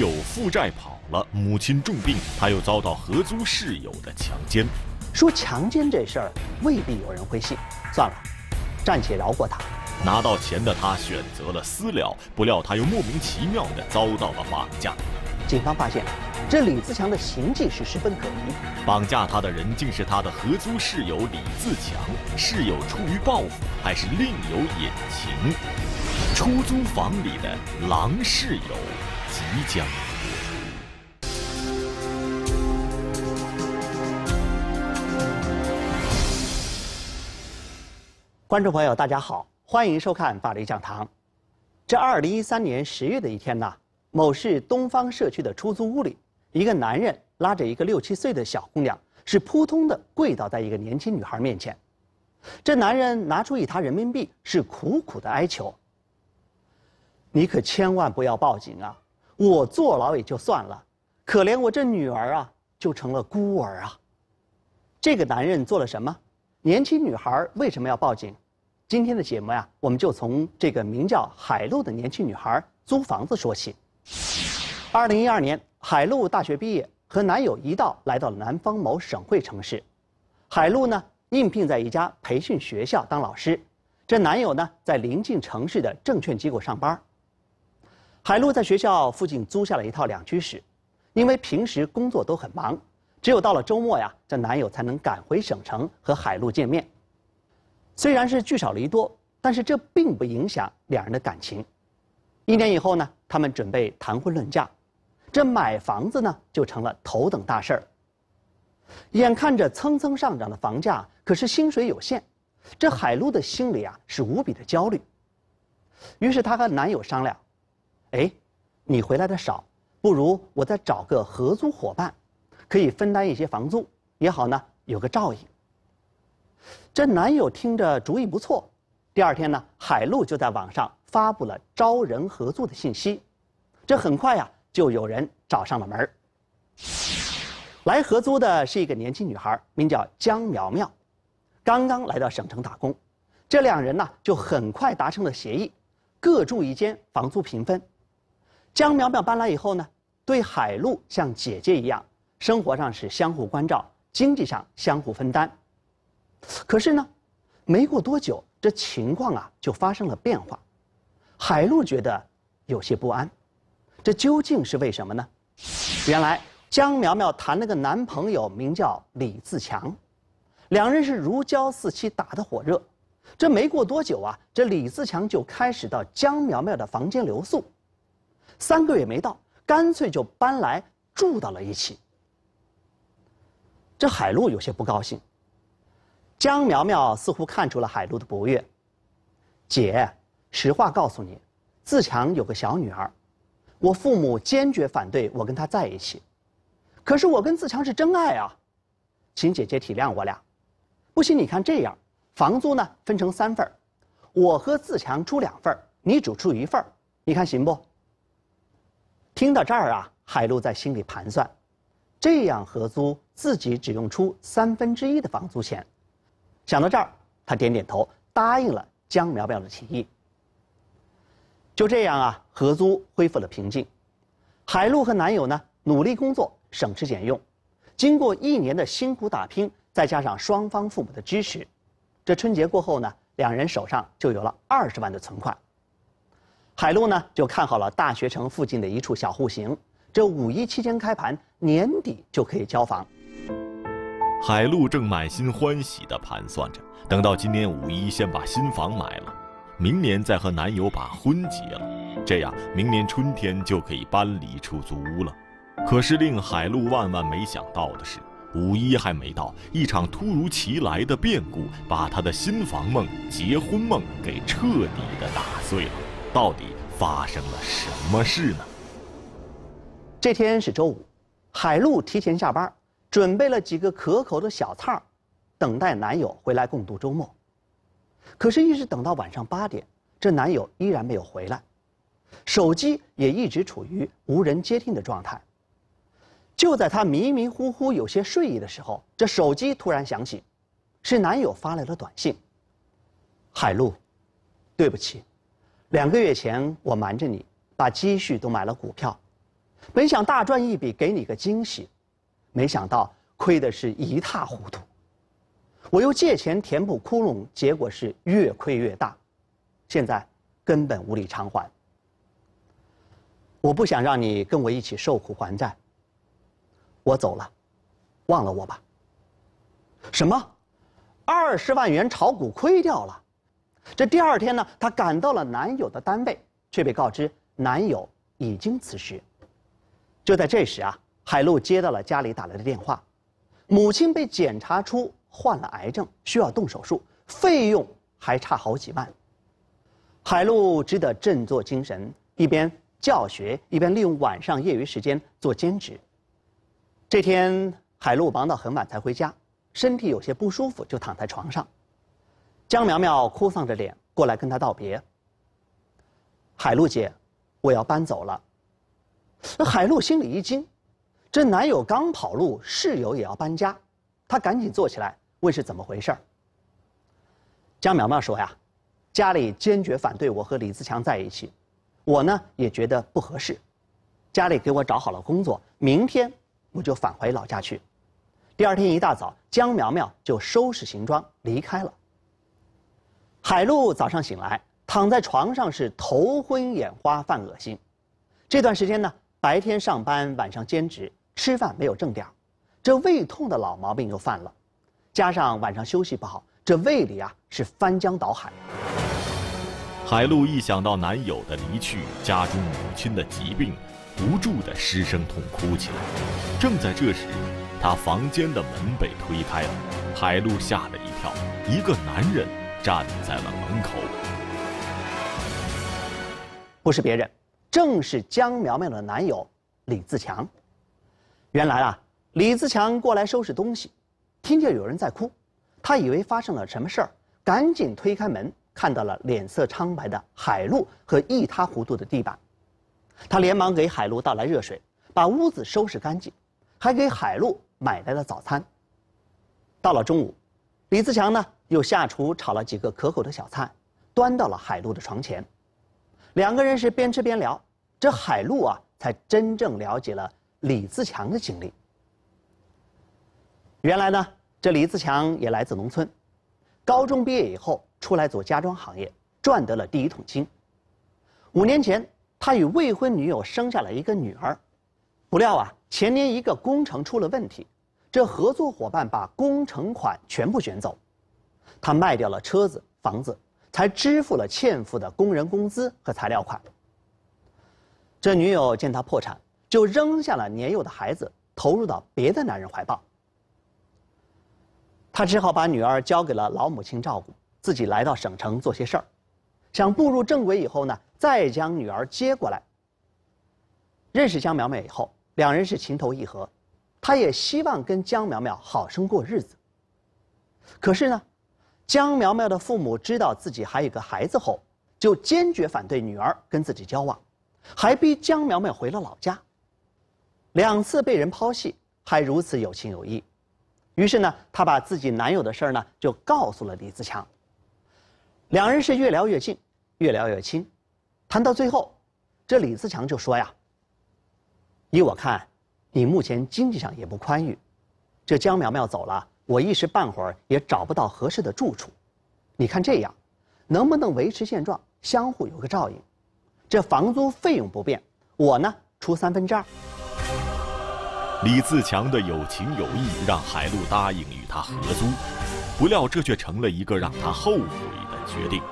有负债跑了，母亲重病，他又遭到合租室友的强奸。说强奸这事儿，未必有人会信。算了，暂且饶过他。拿到钱的他选择了私了，不料他又莫名其妙的遭到了绑架。警方发现，这李自强的行迹是十分可疑。绑架他的人竟是他的合租室友李自强。室友出于报复，还是另有隐情？出租房里的狼室友。即将。观众朋友，大家好，欢迎收看《法律讲堂》。这二零一三年十月的一天呢，某市东方社区的出租屋里，一个男人拉着一个六七岁的小姑娘，是扑通的跪倒在一个年轻女孩面前。这男人拿出一沓人民币，是苦苦的哀求：“你可千万不要报警啊！”我坐牢也就算了，可怜我这女儿啊，就成了孤儿啊。这个男人做了什么？年轻女孩为什么要报警？今天的节目呀，我们就从这个名叫海陆的年轻女孩租房子说起。二零一二年，海陆大学毕业，和男友一道来到南方某省会城市。海陆呢，应聘在一家培训学校当老师，这男友呢，在临近城市的证券机构上班。海璐在学校附近租下了一套两居室，因为平时工作都很忙，只有到了周末呀，这男友才能赶回省城和海璐见面。虽然是聚少离多，但是这并不影响两人的感情。一年以后呢，他们准备谈婚论嫁，这买房子呢就成了头等大事儿。眼看着蹭蹭上涨的房价，可是薪水有限，这海璐的心里啊是无比的焦虑。于是她和男友商量。哎，你回来的少，不如我再找个合租伙伴，可以分担一些房租也好呢，有个照应。这男友听着主意不错，第二天呢，海陆就在网上发布了招人合租的信息，这很快呀就有人找上了门来合租的是一个年轻女孩，名叫江苗苗，刚刚来到省城打工。这两人呢就很快达成了协议，各住一间，房租平分。江苗苗搬来以后呢，对海陆像姐姐一样，生活上是相互关照，经济上相互分担。可是呢，没过多久，这情况啊就发生了变化。海陆觉得有些不安，这究竟是为什么呢？原来江苗苗谈了个男朋友，名叫李自强，两人是如胶似漆，打得火热。这没过多久啊，这李自强就开始到江苗苗的房间留宿。三个月没到，干脆就搬来住到了一起。这海陆有些不高兴。江苗苗似乎看出了海陆的不悦，姐，实话告诉你，自强有个小女儿，我父母坚决反对我跟他在一起，可是我跟自强是真爱啊，请姐姐体谅我俩。不行，你看这样，房租呢分成三份我和自强出两份你只出一份你看行不？听到这儿啊，海露在心里盘算，这样合租自己只用出三分之一的房租钱。想到这儿，他点点头，答应了江苗苗的提议。就这样啊，合租恢复了平静。海露和男友呢，努力工作，省吃俭用。经过一年的辛苦打拼，再加上双方父母的支持，这春节过后呢，两人手上就有了二十万的存款。海陆呢就看好了大学城附近的一处小户型，这五一期间开盘，年底就可以交房。海陆正满心欢喜的盘算着，等到今年五一先把新房买了，明年再和男友把婚结了，这样明年春天就可以搬离出租屋了。可是令海陆万万没想到的是，五一还没到，一场突如其来的变故把她的新房梦、结婚梦给彻底的打碎了。到底发生了什么事呢？这天是周五，海露提前下班，准备了几个可口的小菜儿，等待男友回来共度周末。可是，一直等到晚上八点，这男友依然没有回来，手机也一直处于无人接听的状态。就在她迷迷糊糊、有些睡意的时候，这手机突然响起，是男友发来的短信：“海露，对不起。”两个月前，我瞒着你把积蓄都买了股票，本想大赚一笔给你个惊喜，没想到亏的是一塌糊涂。我又借钱填补窟窿，结果是越亏越大，现在根本无力偿还。我不想让你跟我一起受苦还债，我走了，忘了我吧。什么？二十万元炒股亏掉了？这第二天呢，她赶到了男友的单位，却被告知男友已经辞职。就在这时啊，海璐接到了家里打来的电话，母亲被检查出患了癌症，需要动手术，费用还差好几万。海璐只得振作精神，一边教学，一边利用晚上业余时间做兼职。这天，海璐忙到很晚才回家，身体有些不舒服，就躺在床上。江苗苗哭丧着脸过来跟他道别。海璐姐，我要搬走了。海璐心里一惊，这男友刚跑路，室友也要搬家，她赶紧坐起来问是怎么回事儿。江苗苗说呀，家里坚决反对我和李自强在一起，我呢也觉得不合适，家里给我找好了工作，明天我就返回老家去。第二天一大早，江苗苗就收拾行装离开了。海露早上醒来，躺在床上是头昏眼花、犯恶心。这段时间呢，白天上班，晚上兼职，吃饭没有正点，这胃痛的老毛病又犯了。加上晚上休息不好，这胃里啊是翻江倒海。海露一想到男友的离去，家中母亲的疾病，不住的失声痛哭起来。正在这时，她房间的门被推开了，海露吓了一跳，一个男人。站在了门口，不是别人，正是江苗苗的男友李自强。原来啊，李自强过来收拾东西，听见有人在哭，他以为发生了什么事儿，赶紧推开门，看到了脸色苍白的海陆和一塌糊涂的地板。他连忙给海陆倒来热水，把屋子收拾干净，还给海陆买来了早餐。到了中午，李自强呢？又下厨炒了几个可口的小菜，端到了海陆的床前。两个人是边吃边聊，这海陆啊才真正了解了李自强的经历。原来呢，这李自强也来自农村，高中毕业以后出来做家装行业，赚得了第一桶金。五年前，他与未婚女友生下了一个女儿，不料啊，前年一个工程出了问题，这合作伙伴把工程款全部卷走。他卖掉了车子、房子，才支付了欠付的工人工资和材料款。这女友见他破产，就扔下了年幼的孩子，投入到别的男人怀抱。他只好把女儿交给了老母亲照顾，自己来到省城做些事儿，想步入正轨以后呢，再将女儿接过来。认识江苗苗以后，两人是情投意合，他也希望跟江苗苗好生过日子。可是呢？江苗苗的父母知道自己还有个孩子后，就坚决反对女儿跟自己交往，还逼江苗苗回了老家。两次被人抛弃，还如此有情有义，于是呢，她把自己男友的事儿呢就告诉了李自强。两人是越聊越近，越聊越亲，谈到最后，这李自强就说呀：“依我看，你目前经济上也不宽裕，这江苗苗走了。”我一时半会儿也找不到合适的住处，你看这样，能不能维持现状，相互有个照应？这房租费用不变，我呢出三分之二。李自强的有情有义让海陆答应与他合租，不料这却成了一个让他后悔的决定。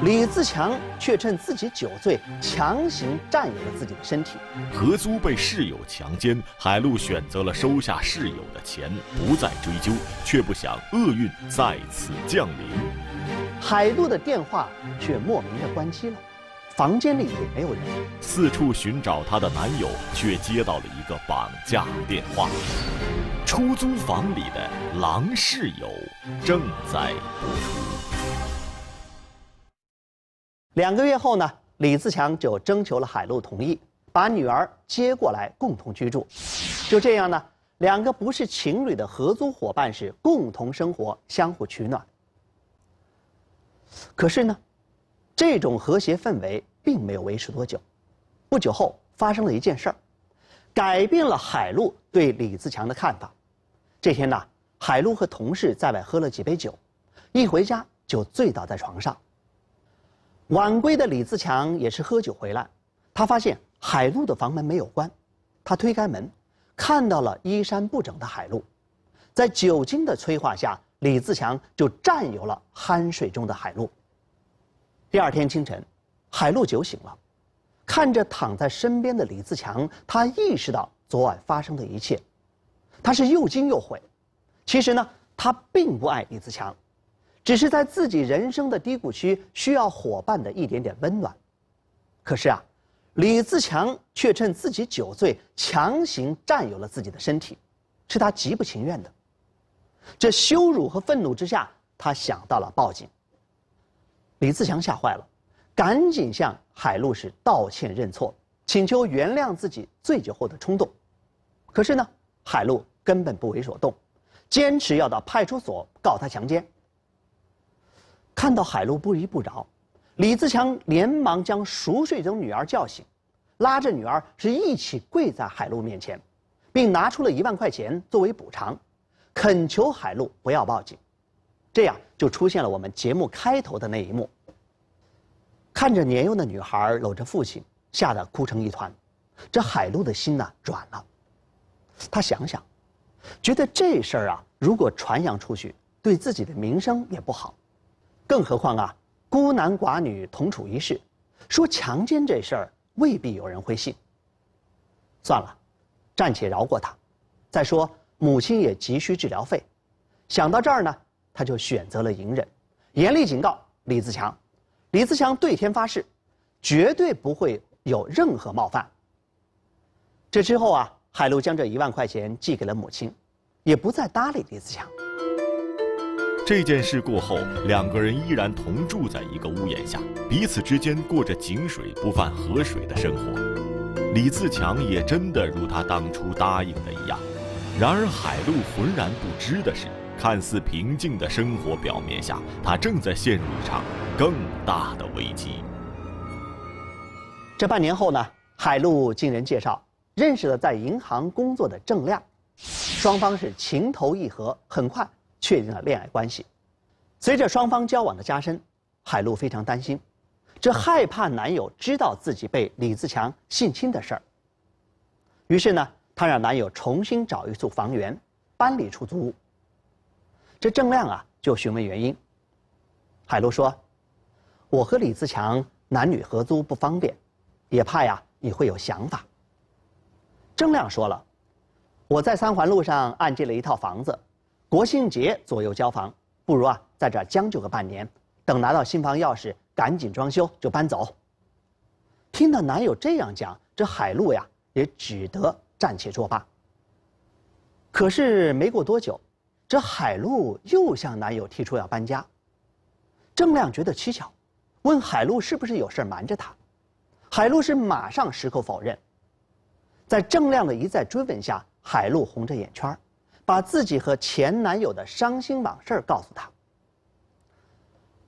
李自强却趁自己酒醉，强行占有了自己的身体。合租被室友强奸，海陆选择了收下室友的钱，不再追究，却不想厄运再次降临。海陆的电话却莫名的关机了，房间里也没有人。四处寻找她的男友，却接到了一个绑架电话。出租房里的狼室友正在播出。两个月后呢，李自强就征求了海陆同意，把女儿接过来共同居住。就这样呢，两个不是情侣的合租伙伴是共同生活，相互取暖。可是呢，这种和谐氛围并没有维持多久。不久后发生了一件事儿，改变了海陆对李自强的看法。这天呢，海陆和同事在外喝了几杯酒，一回家就醉倒在床上。晚归的李自强也是喝酒回来，他发现海路的房门没有关，他推开门，看到了衣衫不整的海路，在酒精的催化下，李自强就占有了酣睡中的海路。第二天清晨，海陆酒醒了，看着躺在身边的李自强，他意识到昨晚发生的一切，他是又惊又悔。其实呢，他并不爱李自强。只是在自己人生的低谷期需要伙伴的一点点温暖，可是啊，李自强却趁自己酒醉强行占有了自己的身体，是他极不情愿的。这羞辱和愤怒之下，他想到了报警。李自强吓坏了，赶紧向海陆是道歉认错，请求原谅自己醉酒后的冲动。可是呢，海陆根本不为所动，坚持要到派出所告他强奸。看到海陆不依不饶，李自强连忙将熟睡中的女儿叫醒，拉着女儿是一起跪在海陆面前，并拿出了一万块钱作为补偿，恳求海陆不要报警。这样就出现了我们节目开头的那一幕。看着年幼的女孩搂着父亲，吓得哭成一团，这海陆的心呢软了。他想想，觉得这事儿啊，如果传扬出去，对自己的名声也不好。更何况啊，孤男寡女同处一室，说强奸这事儿未必有人会信。算了，暂且饶过他。再说母亲也急需治疗费，想到这儿呢，他就选择了隐忍，严厉警告李自强。李自强对天发誓，绝对不会有任何冒犯。这之后啊，海陆将这一万块钱寄给了母亲，也不再搭理李自强。这件事过后，两个人依然同住在一个屋檐下，彼此之间过着井水不犯河水的生活。李自强也真的如他当初答应的一样。然而，海陆浑然不知的是，看似平静的生活表面下，他正在陷入一场更大的危机。这半年后呢？海陆经人介绍认识了在银行工作的郑亮，双方是情投意合，很快。确定了恋爱关系，随着双方交往的加深，海璐非常担心，这害怕男友知道自己被李自强性侵的事儿。于是呢，她让男友重新找一处房源，搬离出租屋。这郑亮啊，就询问原因。海璐说：“我和李自强男女合租不方便，也怕呀你会有想法。”郑亮说了：“我在三环路上按揭了一套房子。”国庆节左右交房，不如啊在这将就个半年，等拿到新房钥匙，赶紧装修就搬走。听到男友这样讲，这海璐呀也只得暂且作罢。可是没过多久，这海璐又向男友提出要搬家。郑亮觉得蹊跷，问海璐是不是有事瞒着他，海璐是马上矢口否认。在郑亮的一再追问下，海璐红着眼圈。把自己和前男友的伤心往事告诉他。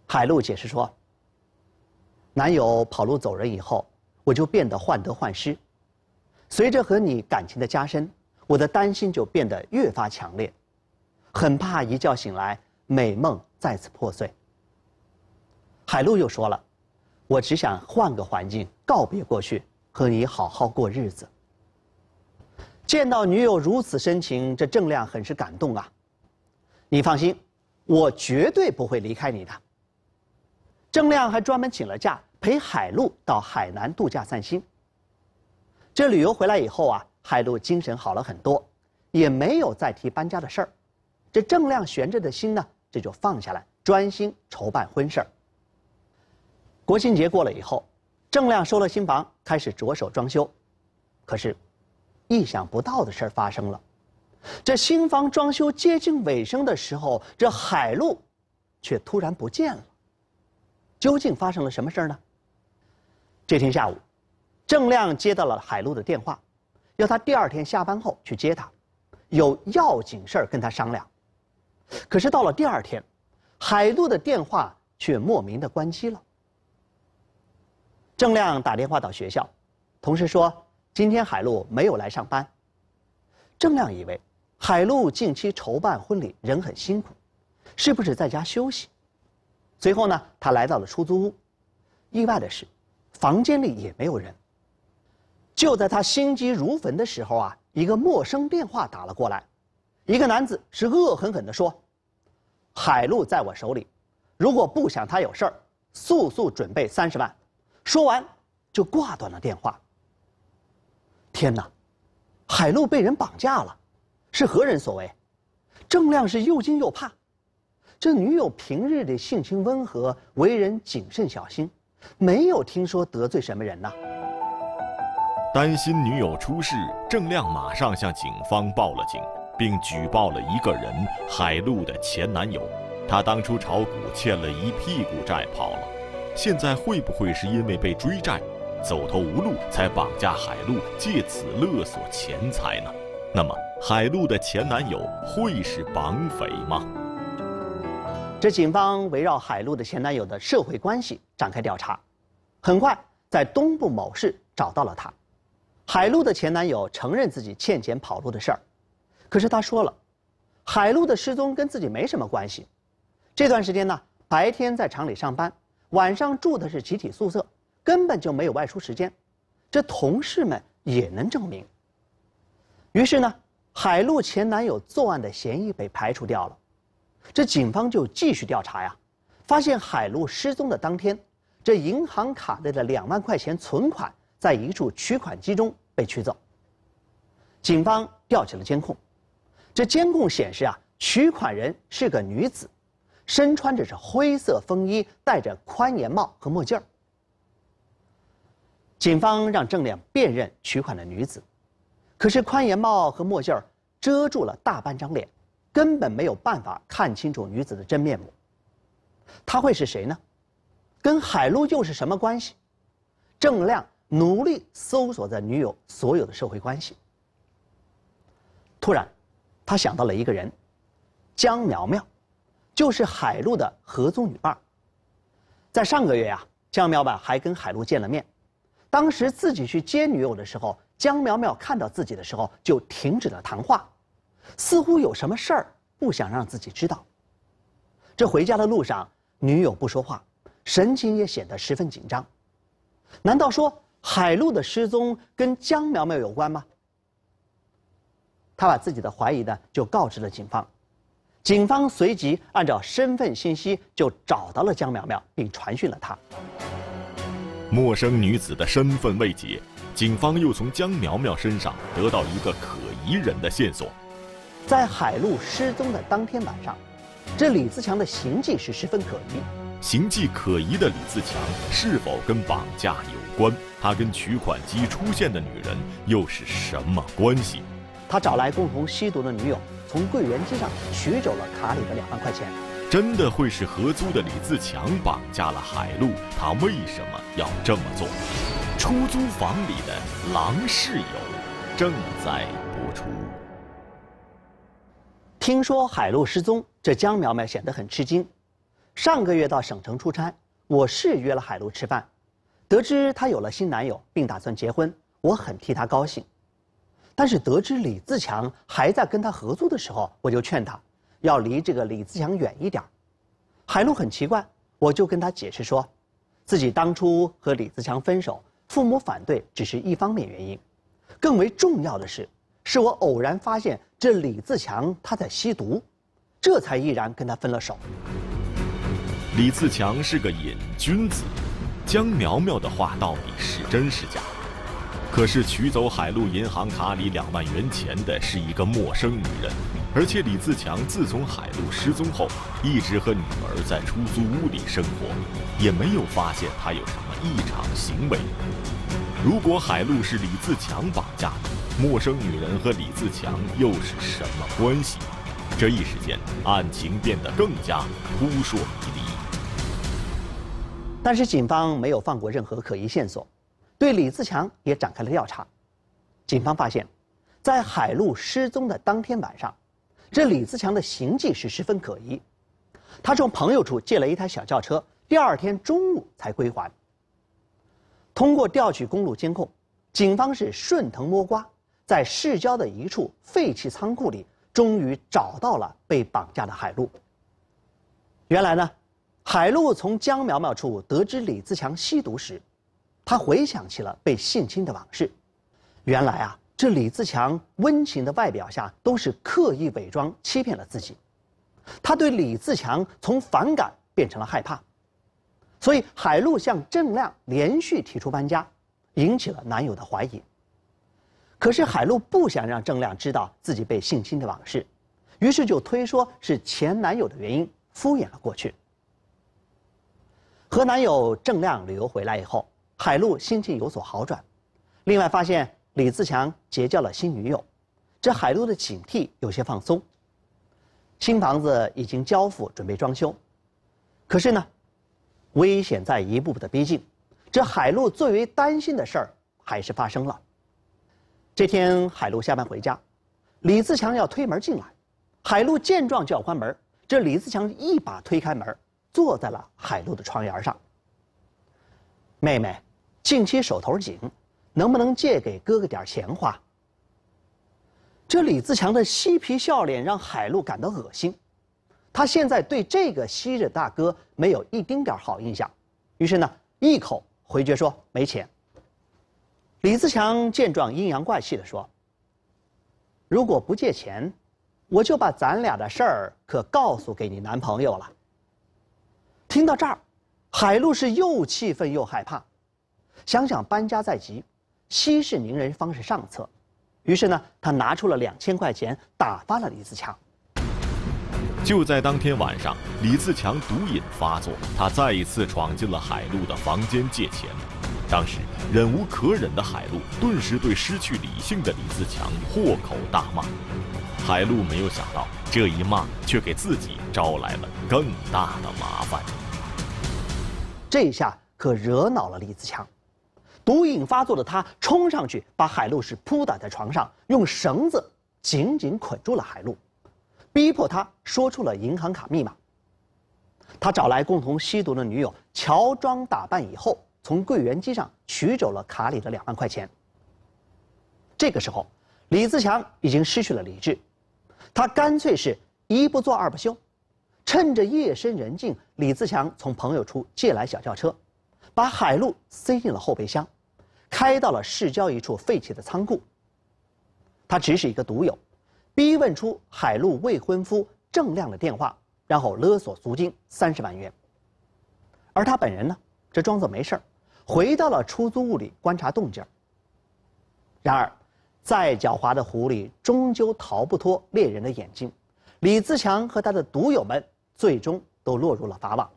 海璐解释说：“男友跑路走人以后，我就变得患得患失。随着和你感情的加深，我的担心就变得越发强烈，很怕一觉醒来美梦再次破碎。”海璐又说了：“我只想换个环境，告别过去，和你好好过日子。”见到女友如此深情，这郑亮很是感动啊！你放心，我绝对不会离开你的。郑亮还专门请了假，陪海璐到海南度假散心。这旅游回来以后啊，海璐精神好了很多，也没有再提搬家的事儿。这郑亮悬着的心呢，这就放下来，专心筹办婚事儿。国庆节过了以后，郑亮收了新房，开始着手装修。可是。意想不到的事儿发生了，这新房装修接近尾声的时候，这海陆却突然不见了，究竟发生了什么事儿呢？这天下午，郑亮接到了海陆的电话，要他第二天下班后去接他，有要紧事儿跟他商量。可是到了第二天，海陆的电话却莫名的关机了。郑亮打电话到学校，同事说。今天海陆没有来上班，郑亮以为海陆近期筹办婚礼，人很辛苦，是不是在家休息？随后呢，他来到了出租屋，意外的是，房间里也没有人。就在他心急如焚的时候啊，一个陌生电话打了过来，一个男子是恶狠狠地说：“海陆在我手里，如果不想他有事儿，速速准备三十万。”说完就挂断了电话。天哪，海露被人绑架了，是何人所为？郑亮是又惊又怕。这女友平日里性情温和，为人谨慎小心，没有听说得罪什么人呐。担心女友出事，郑亮马上向警方报了警，并举报了一个人——海露的前男友。他当初炒股欠了一屁股债跑了，现在会不会是因为被追债？走投无路才绑架海陆，借此勒索钱财呢？那么，海陆的前男友会是绑匪吗？这警方围绕海陆的前男友的社会关系展开调查，很快在东部某市找到了他。海陆的前男友承认自己欠钱跑路的事儿，可是他说了，海陆的失踪跟自己没什么关系。这段时间呢，白天在厂里上班，晚上住的是集体宿舍。根本就没有外出时间，这同事们也能证明。于是呢，海陆前男友作案的嫌疑被排除掉了，这警方就继续调查呀，发现海陆失踪的当天，这银行卡内的两万块钱存款在一处取款机中被取走。警方调取了监控，这监控显示啊，取款人是个女子，身穿着是灰色风衣，戴着宽檐帽和墨镜儿。警方让郑亮辨认取款的女子，可是宽檐帽和墨镜遮住了大半张脸，根本没有办法看清楚女子的真面目。她会是谁呢？跟海陆又是什么关系？郑亮努力搜索着女友所有的社会关系。突然，他想到了一个人，江苗苗，就是海陆的合租女伴在上个月呀，江苗苗还跟海陆见了面。当时自己去接女友的时候，江苗苗看到自己的时候就停止了谈话，似乎有什么事儿不想让自己知道。这回家的路上，女友不说话，神情也显得十分紧张。难道说海陆的失踪跟江苗苗有关吗？他把自己的怀疑呢就告知了警方，警方随即按照身份信息就找到了江苗苗，并传讯了她。陌生女子的身份未解，警方又从江苗苗身上得到一个可疑人的线索。在海陆失踪的当天晚上，这李自强的行迹是十分可疑。行迹可疑的李自强是否跟绑架有关？他跟取款机出现的女人又是什么关系？他找来共同吸毒的女友，从柜员机上取走了卡里的两万块钱。真的会是合租的李自强绑架了海陆？他为什么要这么做？出租房里的狼室友正在播出。听说海陆失踪，这江苗苗显得很吃惊。上个月到省城出差，我是约了海陆吃饭。得知她有了新男友，并打算结婚，我很替她高兴。但是得知李自强还在跟她合租的时候，我就劝她。要离这个李自强远一点海陆很奇怪，我就跟他解释说，自己当初和李自强分手，父母反对只是一方面原因，更为重要的是，是我偶然发现这李自强他在吸毒，这才毅然跟他分了手。李自强是个瘾君子，江苗苗的话到底是真是假？可是取走海陆银行卡里两万元钱的是一个陌生女人。而且李自强自从海陆失踪后，一直和女儿在出租屋里生活，也没有发现他有什么异常行为。如果海陆是李自强绑架的，陌生女人和李自强又是什么关系？这一时间，案情变得更加扑朔迷离。但是警方没有放过任何可疑线索，对李自强也展开了调查。警方发现，在海陆失踪的当天晚上。这李自强的行迹是十分可疑，他从朋友处借了一台小轿车，第二天中午才归还。通过调取公路监控，警方是顺藤摸瓜，在市郊的一处废弃仓库里，终于找到了被绑架的海陆。原来呢，海陆从江苗苗处得知李自强吸毒时，他回想起了被性侵的往事。原来啊。这李自强温情的外表下，都是刻意伪装欺骗了自己。他对李自强从反感变成了害怕，所以海陆向郑亮连续提出搬家，引起了男友的怀疑。可是海陆不想让郑亮知道自己被性侵的往事，于是就推说是前男友的原因，敷衍了过去。和男友郑亮旅游回来以后，海陆心情有所好转，另外发现。李自强结交了新女友，这海陆的警惕有些放松。新房子已经交付，准备装修，可是呢，危险在一步步的逼近。这海陆最为担心的事儿还是发生了。这天海陆下班回家，李自强要推门进来，海陆见状就要关门，这李自强一把推开门，坐在了海陆的窗沿上。妹妹，近期手头紧。能不能借给哥哥点钱花？这李自强的嬉皮笑脸让海陆感到恶心，他现在对这个昔日大哥没有一丁点好印象，于是呢一口回绝说没钱。李自强见状阴阳怪气的说：“如果不借钱，我就把咱俩的事儿可告诉给你男朋友了。”听到这儿，海陆是又气愤又害怕，想想搬家在即。息事宁人方是上策，于是呢，他拿出了两千块钱打发了李自强。就在当天晚上，李自强毒瘾发作，他再一次闯进了海陆的房间借钱。当时忍无可忍的海陆顿时对失去理性的李自强破口大骂。海陆没有想到，这一骂却给自己招来了更大的麻烦。这一下可惹恼了李自强。毒瘾发作的他冲上去，把海陆是扑倒在床上，用绳子紧紧捆住了海陆，逼迫他说出了银行卡密码。他找来共同吸毒的女友，乔装打扮以后，从柜员机上取走了卡里的两万块钱。这个时候，李自强已经失去了理智，他干脆是一不做二不休，趁着夜深人静，李自强从朋友处借来小轿车。把海路塞进了后备箱，开到了市郊一处废弃的仓库。他指使一个赌友，逼问出海路未婚夫郑亮的电话，然后勒索赎金三十万元。而他本人呢，这装作没事儿，回到了出租屋里观察动静。然而，再狡猾的狐狸，终究逃不脱猎人的眼睛。李自强和他的赌友们，最终都落入了法网。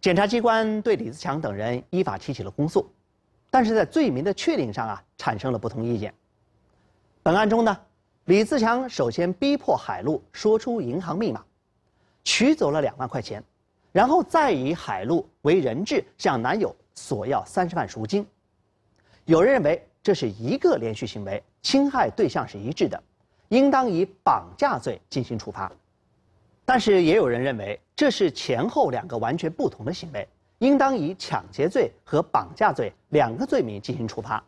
检察机关对李自强等人依法提起了公诉，但是在罪名的确定上啊产生了不同意见。本案中呢，李自强首先逼迫海陆说出银行密码，取走了两万块钱，然后再以海陆为人质向男友索要三十万赎金。有人认为这是一个连续行为，侵害对象是一致的，应当以绑架罪进行处罚。但是也有人认为。这是前后两个完全不同的行为，应当以抢劫罪和绑架罪两个罪名进行处罚。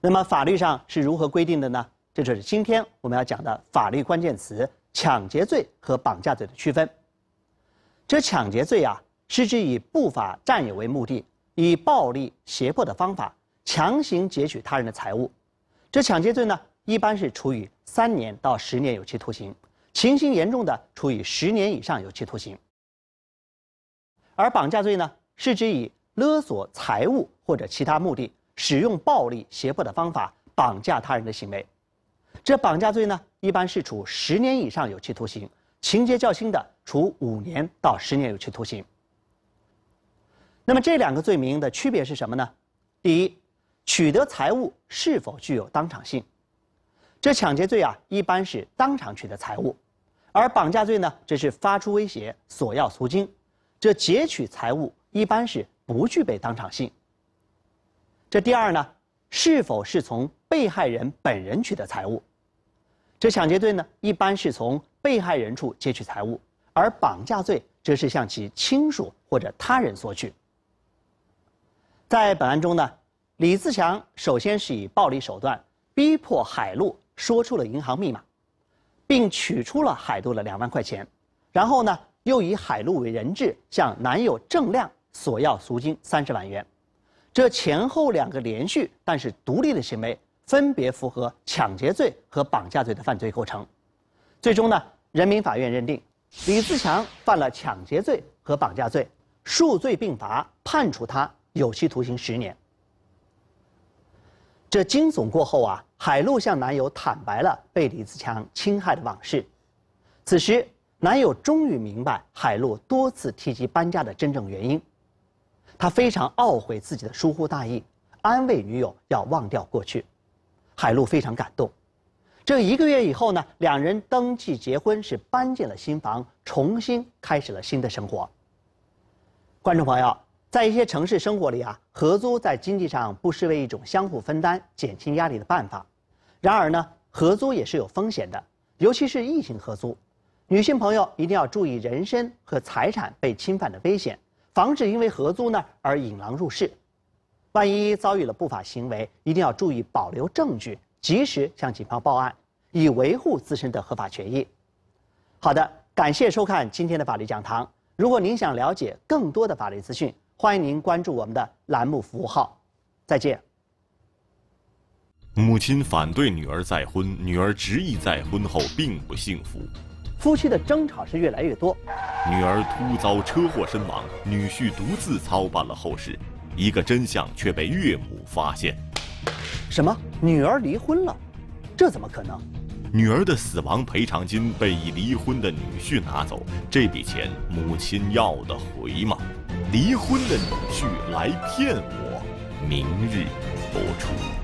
那么法律上是如何规定的呢？这就是今天我们要讲的法律关键词：抢劫罪和绑架罪的区分。这抢劫罪啊，是指以不法占有为目的，以暴力、胁迫的方法强行劫取他人的财物。这抢劫罪呢，一般是处以三年到十年有期徒刑，情形严重的处以十年以上有期徒刑。而绑架罪呢，是指以勒索财物或者其他目的，使用暴力、胁迫的方法绑架他人的行为。这绑架罪呢，一般是处十年以上有期徒刑，情节较轻的，处五年到十年有期徒刑。那么这两个罪名的区别是什么呢？第一，取得财物是否具有当场性？这抢劫罪啊，一般是当场取得财物，而绑架罪呢，只是发出威胁索要赎金。这劫取财物一般是不具备当场性。这第二呢，是否是从被害人本人取得财物？这抢劫罪呢，一般是从被害人处劫取财物，而绑架罪则是向其亲属或者他人索取。在本案中呢，李自强首先是以暴力手段逼迫海陆说出了银行密码，并取出了海陆的两万块钱，然后呢？又以海陆为人质，向男友郑亮索要赎金三十万元，这前后两个连续但是独立的行为，分别符合抢劫罪和绑架罪的犯罪构成。最终呢，人民法院认定李自强犯了抢劫罪和绑架罪，数罪并罚，判处他有期徒刑十年。这惊悚过后啊，海陆向男友坦白了被李自强侵害的往事，此时。男友终于明白海露多次提及搬家的真正原因，他非常懊悔自己的疏忽大意，安慰女友要忘掉过去。海露非常感动。这一个月以后呢，两人登记结婚，是搬进了新房，重新开始了新的生活。观众朋友，在一些城市生活里啊，合租在经济上不失为一种相互分担、减轻压力的办法。然而呢，合租也是有风险的，尤其是异性合租。女性朋友一定要注意人身和财产被侵犯的危险，防止因为合租呢而引狼入室。万一遭遇了不法行为，一定要注意保留证据，及时向警方报案，以维护自身的合法权益。好的，感谢收看今天的法律讲堂。如果您想了解更多的法律资讯，欢迎您关注我们的栏目服务号。再见。母亲反对女儿再婚，女儿执意再婚后并不幸福。夫妻的争吵是越来越多，女儿突遭车祸身亡，女婿独自操办了后事，一个真相却被岳母发现。什么？女儿离婚了？这怎么可能？女儿的死亡赔偿金被已离婚的女婿拿走，这笔钱母亲要得回吗？离婚的女婿来骗我？明日播出。